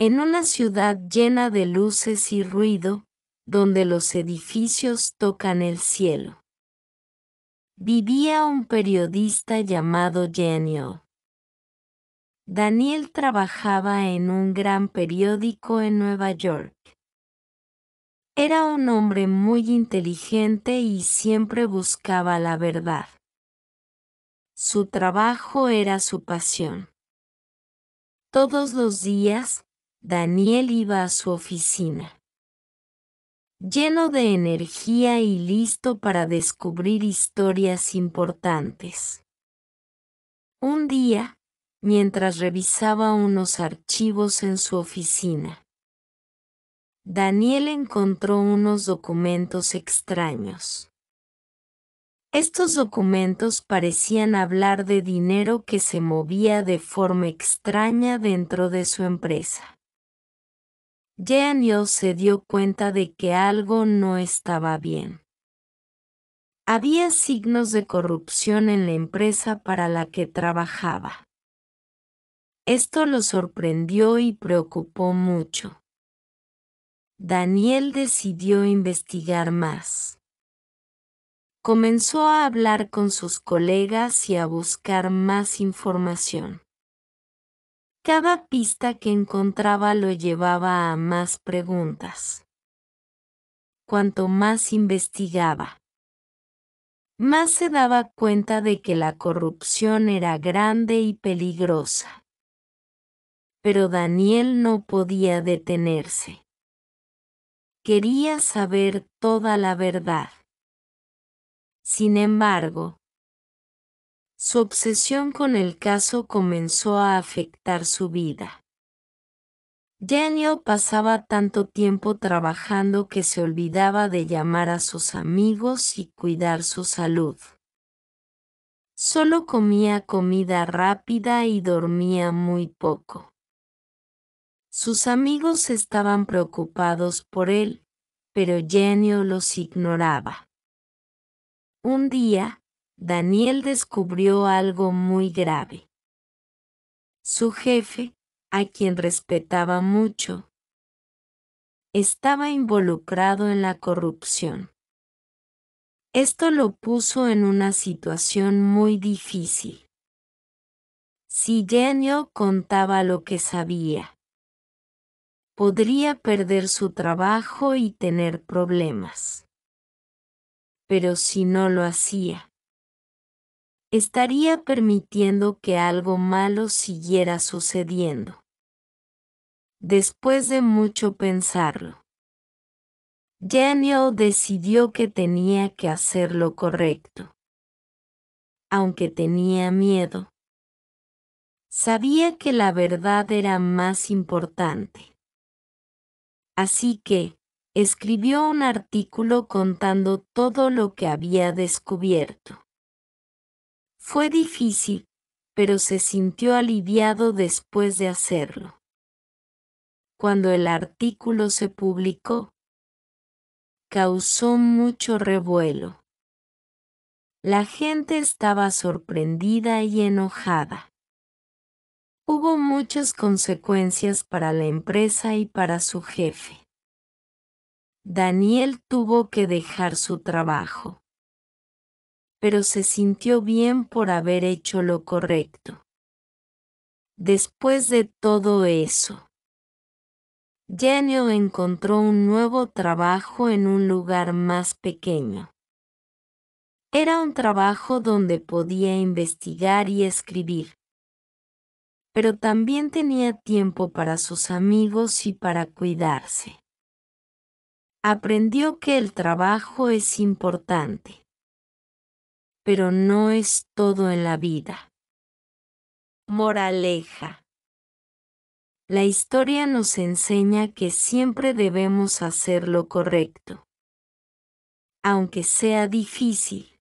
En una ciudad llena de luces y ruido, donde los edificios tocan el cielo. Vivía un periodista llamado Daniel. Daniel trabajaba en un gran periódico en Nueva York. Era un hombre muy inteligente y siempre buscaba la verdad. Su trabajo era su pasión. Todos los días, Daniel iba a su oficina. Lleno de energía y listo para descubrir historias importantes. Un día, mientras revisaba unos archivos en su oficina, Daniel encontró unos documentos extraños. Estos documentos parecían hablar de dinero que se movía de forma extraña dentro de su empresa. Daniel se dio cuenta de que algo no estaba bien. Había signos de corrupción en la empresa para la que trabajaba. Esto lo sorprendió y preocupó mucho. Daniel decidió investigar más. Comenzó a hablar con sus colegas y a buscar más información. Cada pista que encontraba lo llevaba a más preguntas. Cuanto más investigaba, más se daba cuenta de que la corrupción era grande y peligrosa. Pero Daniel no podía detenerse. Quería saber toda la verdad. Sin embargo, su obsesión con el caso comenzó a afectar su vida. Daniel pasaba tanto tiempo trabajando que se olvidaba de llamar a sus amigos y cuidar su salud. Solo comía comida rápida y dormía muy poco. Sus amigos estaban preocupados por él, pero Genio los ignoraba. Un día, Daniel descubrió algo muy grave. Su jefe, a quien respetaba mucho, estaba involucrado en la corrupción. Esto lo puso en una situación muy difícil. Si Daniel contaba lo que sabía, podría perder su trabajo y tener problemas. Pero si no lo hacía, estaría permitiendo que algo malo siguiera sucediendo. Después de mucho pensarlo, Daniel decidió que tenía que hacer lo correcto. Aunque tenía miedo, sabía que la verdad era más importante. Así que, escribió un artículo contando todo lo que había descubierto. Fue difícil, pero se sintió aliviado después de hacerlo. Cuando el artículo se publicó, causó mucho revuelo. La gente estaba sorprendida y enojada. Hubo muchas consecuencias para la empresa y para su jefe. Daniel tuvo que dejar su trabajo pero se sintió bien por haber hecho lo correcto. Después de todo eso, Genio encontró un nuevo trabajo en un lugar más pequeño. Era un trabajo donde podía investigar y escribir, pero también tenía tiempo para sus amigos y para cuidarse. Aprendió que el trabajo es importante pero no es todo en la vida. Moraleja. La historia nos enseña que siempre debemos hacer lo correcto, aunque sea difícil.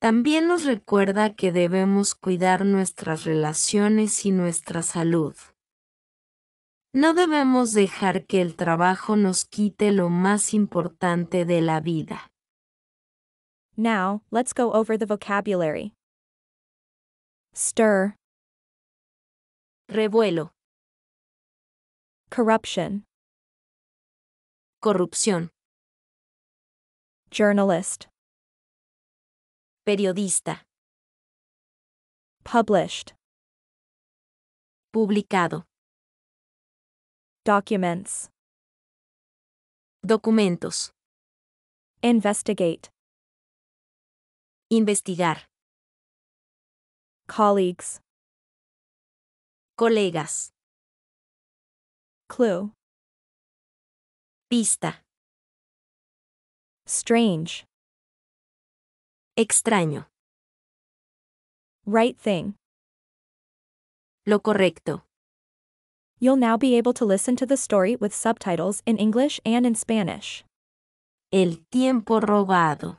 También nos recuerda que debemos cuidar nuestras relaciones y nuestra salud. No debemos dejar que el trabajo nos quite lo más importante de la vida. Now, let's go over the vocabulary. Stir. Revuelo. Corruption. Corrupción. Journalist. Periodista. Published. Publicado. Documents. Documentos. Investigate. Investigar. Colleagues. Colegas. Clue. Pista. Strange. Extraño. Right thing. Lo correcto. You'll now be able to listen to the story with subtitles in English and in Spanish. El tiempo robado.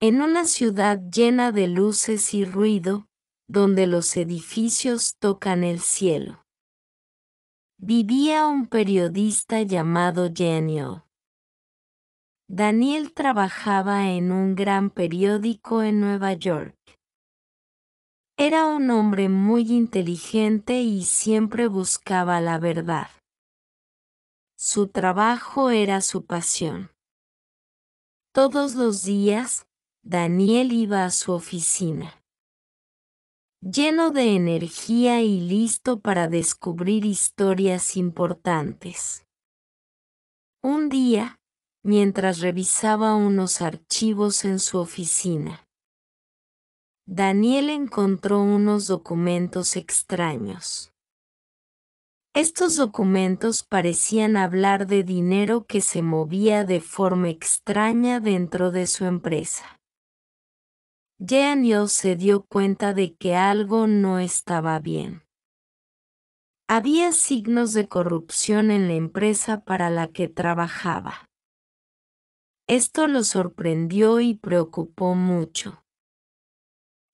En una ciudad llena de luces y ruido, donde los edificios tocan el cielo. Vivía un periodista llamado Daniel. Daniel trabajaba en un gran periódico en Nueva York. Era un hombre muy inteligente y siempre buscaba la verdad. Su trabajo era su pasión. Todos los días, Daniel iba a su oficina. Lleno de energía y listo para descubrir historias importantes. Un día, mientras revisaba unos archivos en su oficina, Daniel encontró unos documentos extraños. Estos documentos parecían hablar de dinero que se movía de forma extraña dentro de su empresa. Daniel se dio cuenta de que algo no estaba bien. Había signos de corrupción en la empresa para la que trabajaba. Esto lo sorprendió y preocupó mucho.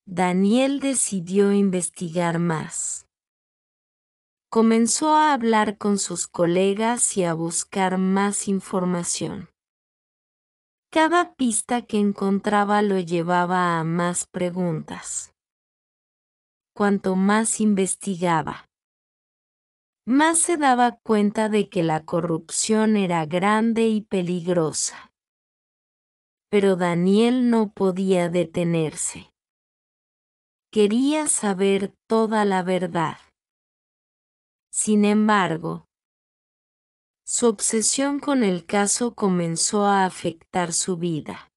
Daniel decidió investigar más. Comenzó a hablar con sus colegas y a buscar más información. Cada pista que encontraba lo llevaba a más preguntas. Cuanto más investigaba, más se daba cuenta de que la corrupción era grande y peligrosa. Pero Daniel no podía detenerse. Quería saber toda la verdad. Sin embargo, su obsesión con el caso comenzó a afectar su vida.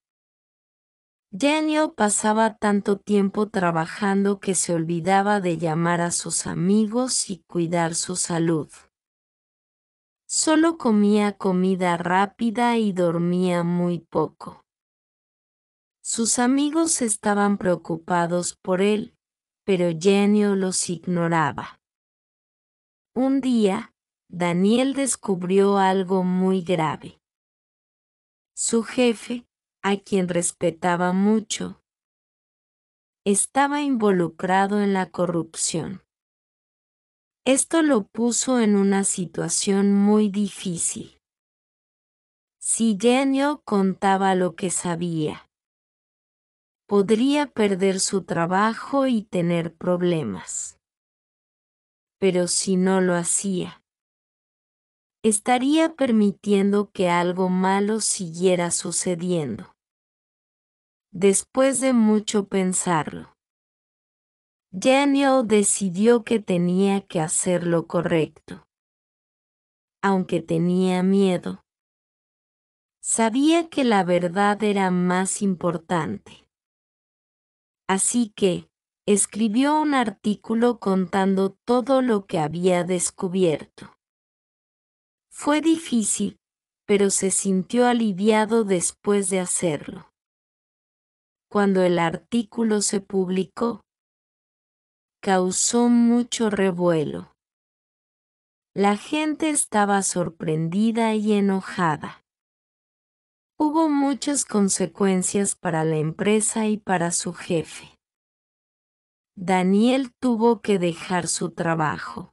Daniel pasaba tanto tiempo trabajando que se olvidaba de llamar a sus amigos y cuidar su salud. Solo comía comida rápida y dormía muy poco. Sus amigos estaban preocupados por él, pero Genio los ignoraba. Un día, Daniel descubrió algo muy grave. Su jefe, a quien respetaba mucho, estaba involucrado en la corrupción. Esto lo puso en una situación muy difícil. Si Genio contaba lo que sabía, podría perder su trabajo y tener problemas. Pero si no lo hacía, estaría permitiendo que algo malo siguiera sucediendo. Después de mucho pensarlo, Daniel decidió que tenía que hacer lo correcto. Aunque tenía miedo, sabía que la verdad era más importante. Así que, escribió un artículo contando todo lo que había descubierto. Fue difícil, pero se sintió aliviado después de hacerlo. Cuando el artículo se publicó, causó mucho revuelo. La gente estaba sorprendida y enojada. Hubo muchas consecuencias para la empresa y para su jefe. Daniel tuvo que dejar su trabajo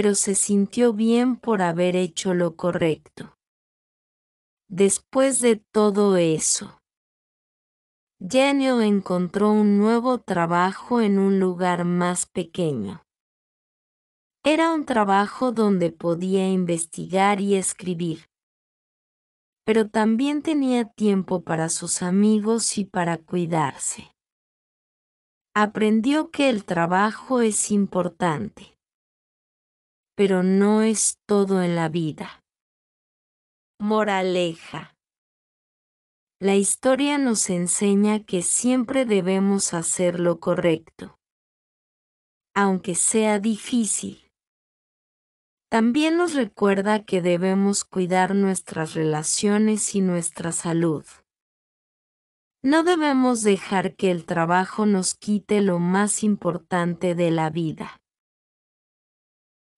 pero se sintió bien por haber hecho lo correcto. Después de todo eso, Genio encontró un nuevo trabajo en un lugar más pequeño. Era un trabajo donde podía investigar y escribir, pero también tenía tiempo para sus amigos y para cuidarse aprendió que el trabajo es importante pero no es todo en la vida. Moraleja. La historia nos enseña que siempre debemos hacer lo correcto, aunque sea difícil. También nos recuerda que debemos cuidar nuestras relaciones y nuestra salud. No debemos dejar que el trabajo nos quite lo más importante de la vida.